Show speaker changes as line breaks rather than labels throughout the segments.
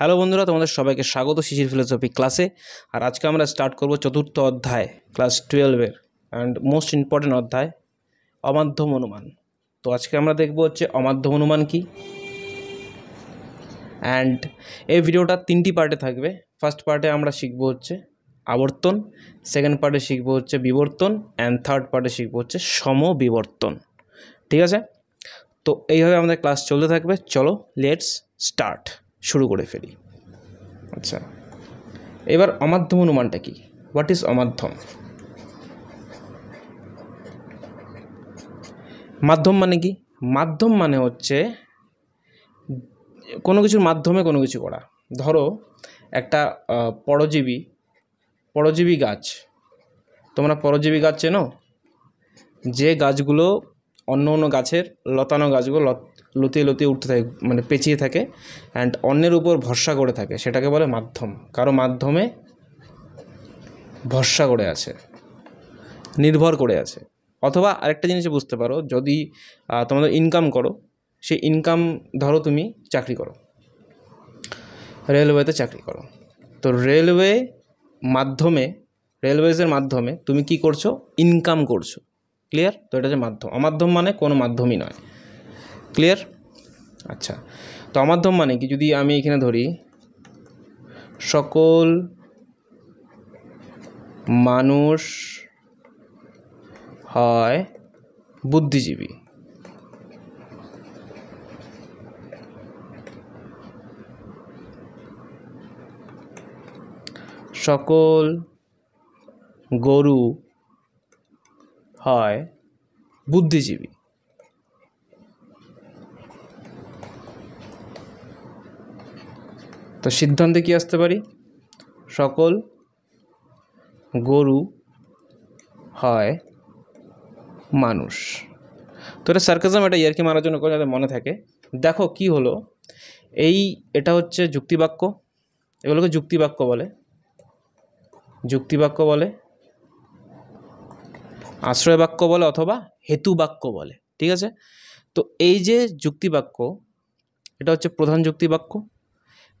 Hello বন্ধুরা তোমাদের সবাইকে স্বাগত শিশির ফিলোসফি ক্লাসে আর আজকে আমরা স্টার্ট করব চতুর্থ অধ্যায় ক্লাস টুয়েলভের অ্যান্ড মোস্ট ইম্পর্টেন্ট অধ্যায় অমাধ্যম অনুমান তো আজকে আমরা দেখব হচ্ছে অমাধ্যম অনুমান কি অ্যান্ড এই ভিডিওটা তিনটি পার্টে থাকবে ফার্স্ট পার্টে আমরা শিখব হচ্ছে আবর্তন সেকেন্ড পার্টে শিখব হচ্ছে বিবর্তন অ্যান্ড থার্ড পার্টে শিখব হচ্ছে সমবিবর্তন ঠিক আছে তো এইভাবে আমাদের ক্লাস চলতে থাকবে চলো লেটস স্টার্ট শুরু করে ফেলি আচ্ছা এবার অমাধ্যম অনুমানটা কি হোয়াট ইজ অমাধ্যম মাধ্যম মানে কি মাধ্যম মানে হচ্ছে কোনো কিছুর মাধ্যমে কোনো কিছু করা ধরো একটা পরজীবী পরজীবী গাছ তোমরা পরজীবী গাছ চেনো যে গাছগুলো অন্য অন্য গাছের লতানো গাছগুলো লতিয়ে লতিয়ে উঠতে থাকে মানে পেঁচিয়ে থাকে অ্যান্ড অন্যের উপর ভরসা করে থাকে সেটাকে বলে মাধ্যম কারো মাধ্যমে ভরসা করে আছে নির্ভর করে আছে অথবা আরেকটা জিনিস বুঝতে পারো যদি তোমাদের ইনকাম করো সে ইনকাম ধরো তুমি চাকরি করো রেলওয়েতে চাকরি করো তো রেলওয়ে মাধ্যমে রেলওয়েজের মাধ্যমে তুমি কি করছো ইনকাম করছো ক্লিয়ার তো এটা যে মাধ্যম অমাধ্যম মানে কোনো মাধ্যমই নয় ক্লিয়ার আচ্ছা তো অমাধ্যম মানে কি যদি আমি এখানে ধরি সকল মানুষ হয় বুদ্ধিজীবী সকল গরু হয় বুদ্ধিজীবী তো সিদ্ধান্তে কি আসতে পারি সকল গরু হয় মানুষ তো এটা সার্কাজম এটা ইয়ারকি মারার জন্য করে যাতে মনে থাকে দেখো কি হলো এই এটা হচ্ছে যুক্তিবাক্য এগুলোকে যুক্তিবাক্য বলে যুক্তিবাক্য বলে আশ্রয় বাক্য বলে অথবা হেতু বাক্য বলে ঠিক আছে তো এই যে যুক্তি বাক্য এটা হচ্ছে প্রধান যুক্তি বাক্য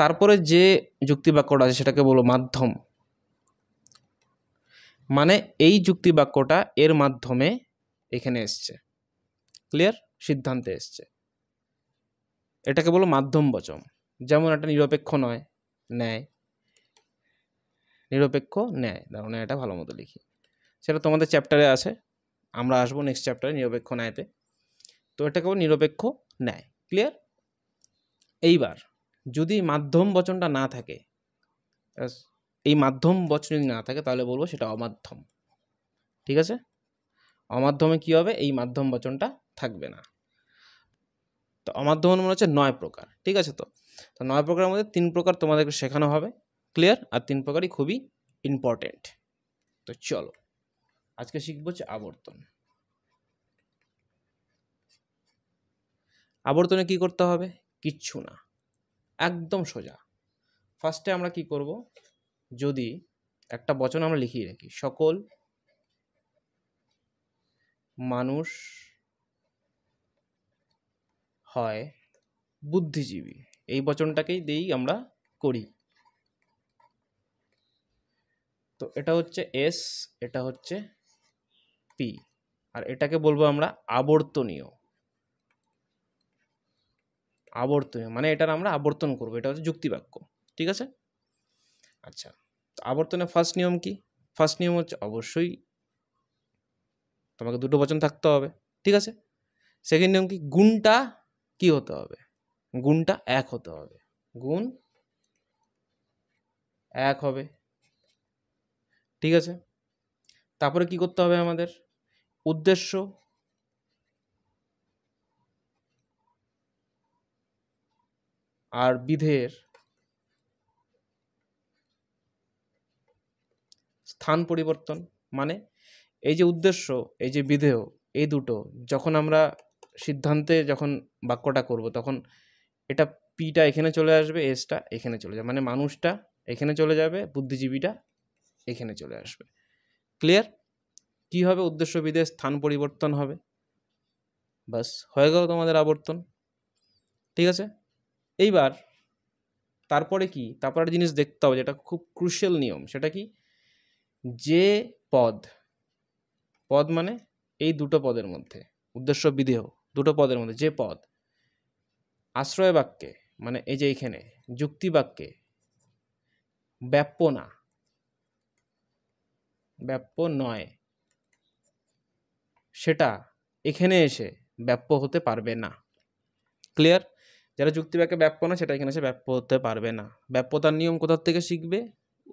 তারপরে যে যুক্তি বাক্যটা আছে সেটাকে বলো মাধ্যম মানে এই যুক্তি বাক্যটা এর মাধ্যমে এখানে এসছে ক্লিয়ার সিদ্ধান্তে এসছে এটাকে বলো মাধ্যম বচন যেমন একটা নিরপেক্ষ নয় ন্যায় নিরপেক্ষ ন্যায় ধরুন মানে এটা ভালো মতো লিখি সেটা তোমাদের চ্যাপ্টারে আছে আমরা আসবো নেক্সট চ্যাপ্টারে নিরপেক্ষ ন্যায়তে তো এটাকেও নিরপেক্ষ ন্যায় ক্লিয়ার এইবার যদি মাধ্যম বচনটা না থাকে এই মাধ্যম বচন যদি না থাকে তাহলে বলবো সেটা অমাধ্যম ঠিক আছে অমাধ্যমে কি হবে এই মাধ্যম বচনটা থাকবে না তো অমাধ্যম মনে হচ্ছে নয় প্রকার ঠিক আছে তো তো নয় প্রকারের মধ্যে তিন প্রকার তোমাদেরকে শেখানো হবে ক্লিয়ার আর তিন প্রকারই খুবই ইম্পর্টেন্ট তো চলো আজকে শিখব হচ্ছে আবর্তন আবর্তনে কি করতে হবে কিচ্ছু না একদম সোজা ফার্স্টে আমরা কি করব যদি একটা বচন আমরা লিখিয়ে রাখি সকল মানুষ হয় বুদ্ধিজীবী এই বচনটাকেই দিয়েই আমরা করি তো এটা হচ্ছে এস এটা হচ্ছে পি আর এটাকে বলবো আমরা আবর্তনীয় আবর্তনীয় মানে এটার আমরা আবর্তন করব এটা হচ্ছে যুক্তিবাক্য ঠিক আছে আচ্ছা আবর্তনের ফার্স্ট নিয়ম কি ফার্স্ট নিয়ম হচ্ছে অবশ্যই তোমাকে দুটো বচন থাকতে হবে ঠিক আছে সেকেন্ড নিয়ম কি গুণটা কি হতে হবে গুণটা এক হতে হবে গুণ এক হবে ঠিক আছে তারপরে কি করতে হবে আমাদের উদ্দেশ্য আর বিধের স্থান পরিবর্তন মানে এই যে উদ্দেশ্য এই যে বিধেয় এই দুটো যখন আমরা সিদ্ধান্তে যখন বাক্যটা করব তখন এটা পিটা এখানে চলে আসবে এসটা এখানে চলে যাবে মানে মানুষটা এখানে চলে যাবে বুদ্ধিজীবীটা এখানে চলে আসবে ক্লিয়ার কি হবে উদ্দেশ্য বিদেশ স্থান পরিবর্তন হবে বাস হয়ে গেল তোমাদের আবর্তন ঠিক আছে এইবার তারপরে কি তারপরে জিনিস দেখতে হবে যেটা খুব ক্রুশিয়াল নিয়ম সেটা কি যে পদ পদ মানে এই দুটো পদের মধ্যে উদ্দেশ্য বিদেহ দুটো পদের মধ্যে যে পদ আশ্রয় বাক্যে মানে এই যে এইখানে যুক্তি বাক্যে ব্যাপনা ব্যাপ্য নয় সেটা এখানে এসে ব্যাপ্য হতে পারবে না ক্লিয়ার যারা ব্যাকে ব্যাপ্য না সেটা এখানে এসে ব্যাপ্য হতে পারবে না ব্যাপ্যতার নিয়ম কোথার থেকে শিখবে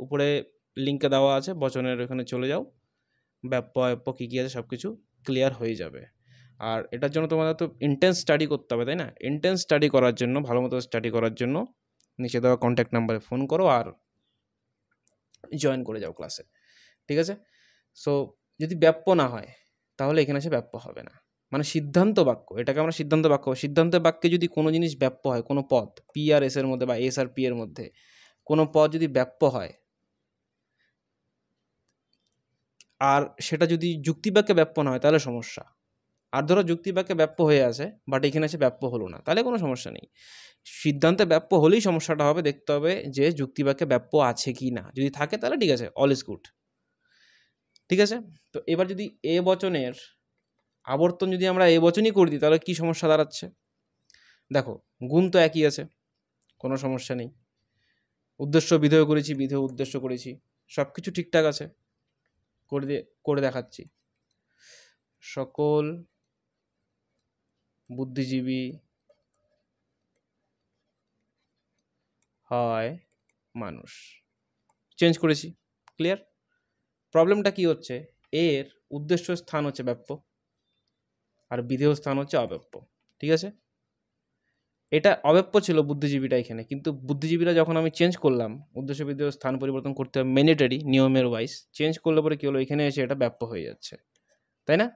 উপরে লিঙ্কে দেওয়া আছে বচনের ওখানে চলে যাও ব্যাপ্য ব্যাপ্য কী কী আছে সব কিছু ক্লিয়ার হয়ে যাবে আর এটার জন্য তোমাদের তো ইন্টেন্স স্টাডি করতে হবে তাই না ইন্টেন্স স্টাডি করার জন্য ভালো মতো স্টাডি করার জন্য নিচে দেওয়া কন্ট্যাক্ট নাম্বারে ফোন করো আর জয়েন করে যাও ক্লাসে ঠিক আছে সো যদি ব্যাপ্য না হয় তাহলে এখানে এসে ব্যাপ্য হবে না মানে সিদ্ধান্ত বাক্য এটাকে আমরা সিদ্ধান্ত বাক্য সিদ্ধান্ত বাক্যে যদি কোনো জিনিস ব্যাপ্য হয় কোনো পদ পি আর এস এর মধ্যে বা এস আর পি এর মধ্যে কোনো পদ যদি ব্যাপ্য হয় আর সেটা যদি যুক্তিবাক্যে ব্যাপ্য না হয় তাহলে সমস্যা আর ধরো যুক্তিবাক্যে ব্যাপ্য হয়ে আছে বাট এখানে এসে ব্যাপ্য হলো না তাহলে কোনো সমস্যা নেই সিদ্ধান্তে ব্যাপ্য হলেই সমস্যাটা হবে দেখতে হবে যে যুক্তিবাক্যে ব্যাপ্য আছে কি না যদি থাকে তাহলে ঠিক আছে অল ইজ গুড ঠিক আছে তো এবার যদি এ বচনের আবর্তন যদি আমরা এ বচনই করে দিই তাহলে কী সমস্যা দাঁড়াচ্ছে দেখো গুণ তো একই আছে কোনো সমস্যা নেই উদ্দেশ্য বিধেয় করেছি বিধেয় উদ্দেশ্য করেছি সব কিছু ঠিকঠাক আছে করে দিয়ে করে দেখাচ্ছি সকল বুদ্ধিজীবী হয় মানুষ চেঞ্জ করেছি ক্লিয়ার প্রবলেমটা কি হচ্ছে এর উদ্দেশ্য স্থান হচ্ছে ব্যাপ্য আর বিধেয় স্থান হচ্ছে অব্যাপ্য ঠিক আছে এটা অব্যাপ্য ছিল বুদ্ধিজীবীটা এখানে কিন্তু বুদ্ধিজীবীরা যখন আমি চেঞ্জ করলাম উদ্দেশ্য বিধেয় স্থান পরিবর্তন করতে হবে ম্যান্ডেটারি নিয়মের ওয়াইজ চেঞ্জ করলে পরে কী হলো এখানে এসে এটা ব্যাপ্য হয়ে যাচ্ছে তাই না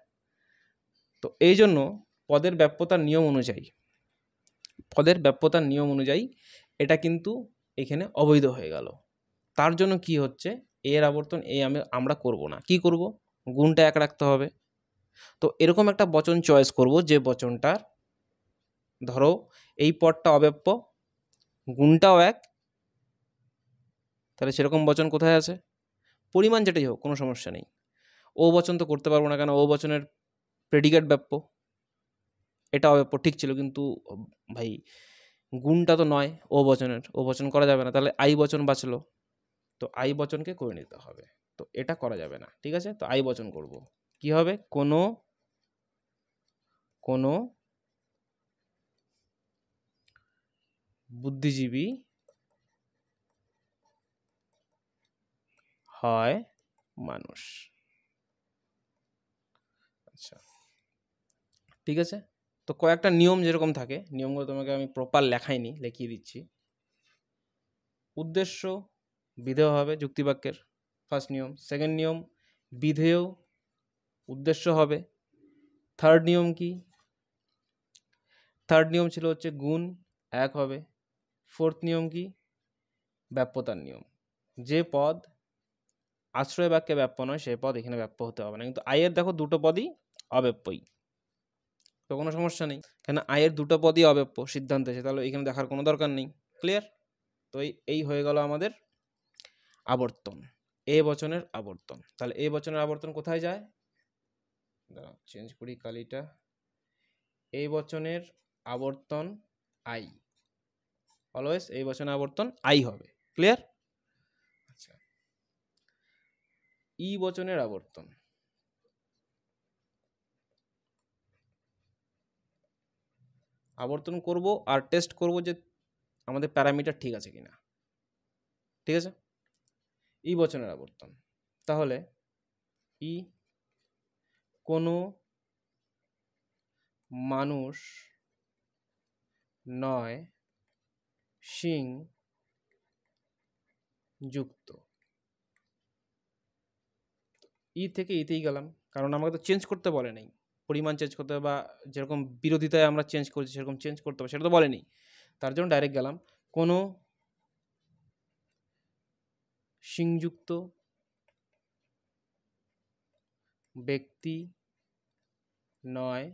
তো এই জন্য পদের ব্যাপ্যতার নিয়ম অনুযায়ী পদের ব্যাপ্যতার নিয়ম অনুযায়ী এটা কিন্তু এখানে অবৈধ হয়ে গেল তার জন্য কি হচ্ছে এর আবর্তন এ আমি আমরা করব না কি করব গুণটা এক রাখতে হবে তো এরকম একটা বচন চয়েস করব যে বচনটার ধরো এই পটটা অব্যাপ্য গুণটাও এক তাহলে সেরকম বচন কোথায় আছে পরিমাণ যেটাই হোক কোনো সমস্যা নেই ও বচন তো করতে পারবো না কেন ও বচনের প্রেডিকেট ব্যাপ্য এটা অব্যাপ্য ঠিক ছিল কিন্তু ভাই গুণটা তো নয় ও বচনের ও বচন করা যাবে না তাহলে আই বচন বাঁচলো তো আই বচনকে করে নিতে হবে তো এটা করা যাবে না ঠিক আছে তো আই বচন করব কি হবে কোনো কোনো বুদ্ধিজীবী হয় মানুষ আচ্ছা ঠিক আছে তো কয়েকটা নিয়ম যেরকম থাকে নিয়মগুলো তোমাকে আমি প্রপার লেখাইনি লিখিয়ে দিচ্ছি উদ্দেশ্য বিধেয় হবে যুক্তিবাক্যের ফার্স্ট নিয়ম সেকেন্ড নিয়ম বিধেয় উদ্দেশ্য হবে থার্ড নিয়ম কি থার্ড নিয়ম ছিল হচ্ছে গুণ এক হবে ফোর্থ নিয়ম কি ব্যাপ্যতার নিয়ম যে পদ আশ্রয় বাক্যে ব্যাপ্য নয় সে পদ এখানে ব্যাপ্য হতে হবে না কিন্তু আয়ের দেখো দুটো পদই অব্যাপ্যই তো কোনো সমস্যা নেই কেন আয়ের দুটো পদই অব্যাপ্য সিদ্ধান্ত এসে তাহলে এখানে দেখার কোনো দরকার নেই ক্লিয়ার তো এই হয়ে গেল আমাদের আবর্তন এ বচনের আবর্তন তাহলে এ বচনের আবর্তন কোথায় যায় দাঁড়া চেঞ্জ করি কালিটা এই বচনের আবর্তন আই অলওয়েজ এই বচনের আবর্তন আই হবে ক্লিয়ার আচ্ছা ই বচনের আবর্তন আবর্তন করব আর টেস্ট করব যে আমাদের প্যারামিটার ঠিক আছে কিনা ঠিক আছে ই বচনের আবর্তন তাহলে ই কোনো মানুষ নয় শিং যুক্ত ই থেকে ইতেই গেলাম কারণ আমাকে তো চেঞ্জ করতে বলে নেই পরিমাণ চেঞ্জ করতে বা যেরকম বিরোধিতায় আমরা চেঞ্জ করছি সেরকম চেঞ্জ করতে হবে সেটা তো বলেনি তার জন্য ডাইরেক্ট গেলাম কোনো শিংযুক্ত ব্যক্তি নয়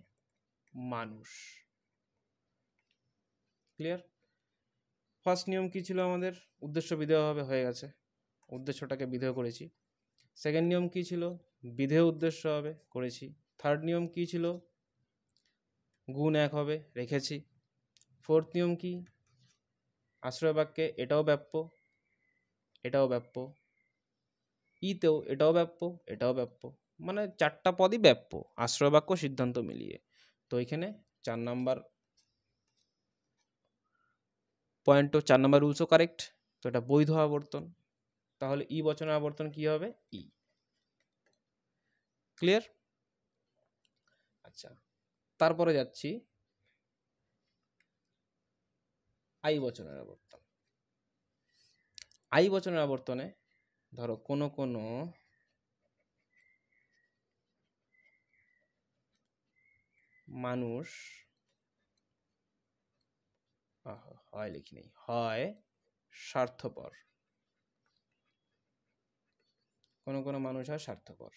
মানুষ ক্লিয়ার ফার্স্ট নিয়ম কি ছিল আমাদের উদ্দেশ্য বিধেয়ভাবে হয়ে গেছে উদ্দেশ্যটাকে বিধেয় করেছি সেকেন্ড নিয়ম কি ছিল বিধেয় উদ্দেশ্য হবে করেছি থার্ড নিয়ম কি ছিল গুণ এক হবে রেখেছি ফোর্থ নিয়ম কি আশ্রয় বাক্যে এটাও ব্যাপ্য এটাও ব্যাপ্য ইতেও এটাও ব্যাপ্য এটাও ব্যাপ্য মানে চারটা পদই ব্যাপ্য আশ্রয় বাক্য সিদ্ধান্ত মিলিয়ে তো এখানে চার নাম্বার পয়েন্টও চার নাম্বার রুলসও কারেক্ট তো এটা বৈধ আবর্তন তাহলে ই বচনের আবর্তন কি হবে ই ক্লিয়ার আচ্ছা তারপরে যাচ্ছি আই বচনের আবর্তন আই বচনের আবর্তনে ধরো কোনো কোনো মানুষ হয় লিখি নেই হয় স্বার্থপর কোনো কোনো মানুষ হয় স্বার্থপর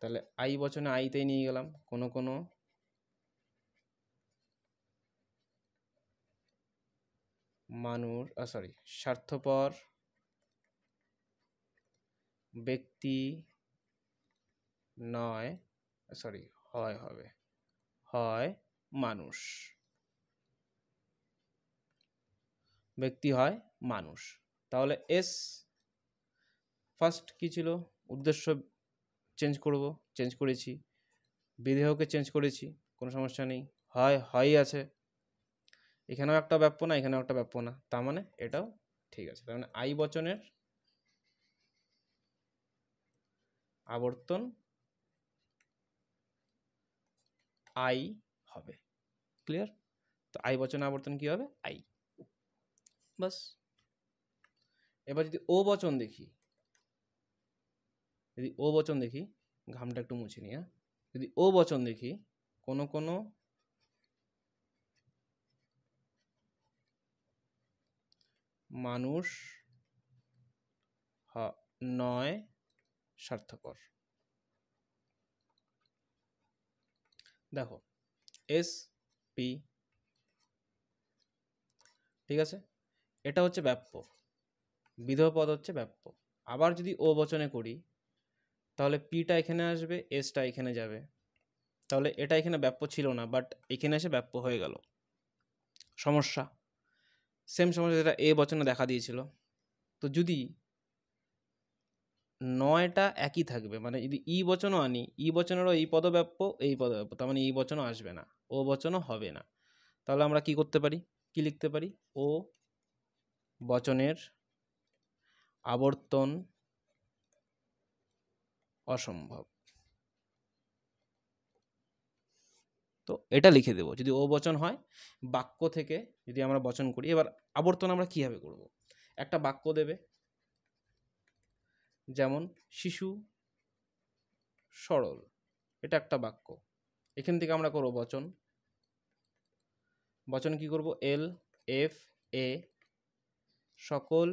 তাহলে আই বচনে আইতেই নিয়ে গেলাম কোনো কোনো মানুষ সরি স্বার্থপর ব্যক্তি নয় সরি হয় হবে হয় মানুষ ব্যক্তি হয় মানুষ তাহলে এস ফার্স্ট কি ছিল উদ্দেশ্য চেঞ্জ করব চেঞ্জ করেছি বিদেহকে চেঞ্জ করেছি কোনো সমস্যা নেই হয় হয় আছে এখানেও একটা ব্যাপ্য না এখানেও একটা ব্যাপ্য না তার মানে এটাও ঠিক আছে তার মানে আই বচনের আবর্তন আই হবে ক্লিয়ার তো আই বচনে আবর্তন কি হবে আই বাস এবার যদি ও বচন দেখি যদি ও বচন দেখি ঘামটা একটু মুছে নিয়ে হ্যাঁ? যদি ও বচন দেখি কোনো কোনো মানুষ নয় স্বার্থপর দেখো এস পি ঠিক আছে এটা হচ্ছে ব্যাপ্য বিধব পদ হচ্ছে ব্যাপ্য আবার যদি ও বচনে করি তাহলে পিটা এখানে আসবে এসটা এখানে যাবে তাহলে এটা এখানে ব্যাপ্য ছিল না বাট এখানে এসে ব্যাপ্য হয়ে গেল সমস্যা সেম সমস্যা যেটা এ বচনে দেখা দিয়েছিল তো যদি নয়টা একই থাকবে মানে যদি ই বচনও আনি ই বচনেরও এই পদব্যাপ্য এই পদব্যাপ্য তার মানে ই বচনও আসবে না ও বচনও হবে না তাহলে আমরা কি করতে পারি কি লিখতে পারি ও বচনের আবর্তন অসম্ভব তো এটা লিখে দেব যদি ও বচন হয় বাক্য থেকে যদি আমরা বচন করি এবার আবর্তন আমরা কীভাবে করব একটা বাক্য দেবে যেমন শিশু সরল এটা একটা বাক্য এখান থেকে আমরা করব বচন বচন কি করব এল এফ এ সকল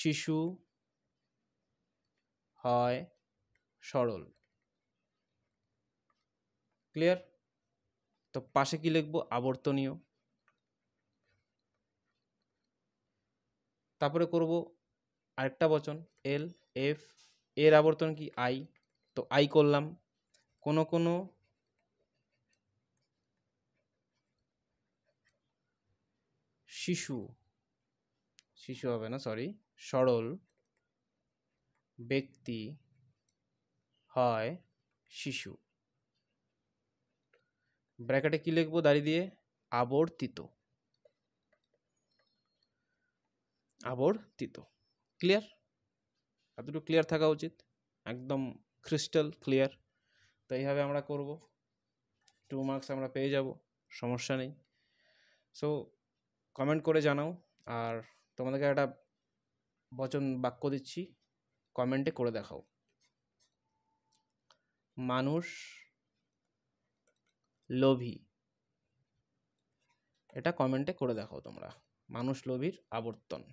শিশু হয় সরল ক্লিয়ার তো পাশে কি লিখব আবর্তনীয় তারপরে করব আরেকটা বচন এল এফ এর আবর্তন কি আই তো আই করলাম কোনো কোনো শিশু শিশু হবে না সরি সরল ব্যক্তি হয় শিশু ব্র্যাকেটে কি লিখবো দাঁড়ি দিয়ে আবর্তিত আবর্তিত ক্লিয়ার এতটুকু ক্লিয়ার থাকা উচিত একদম ক্রিস্টাল ক্লিয়ার তো এইভাবে আমরা করব টু মার্কস আমরা পেয়ে যাব সমস্যা নেই সো কমেন্ট করে জানাও আর তোমাদেরকে একটা বচন বাক্য দিচ্ছি কমেন্টে করে দেখাও মানুষ লোভী এটা কমেন্টে করে দেখাও তোমরা মানুষ লোভীর আবর্তন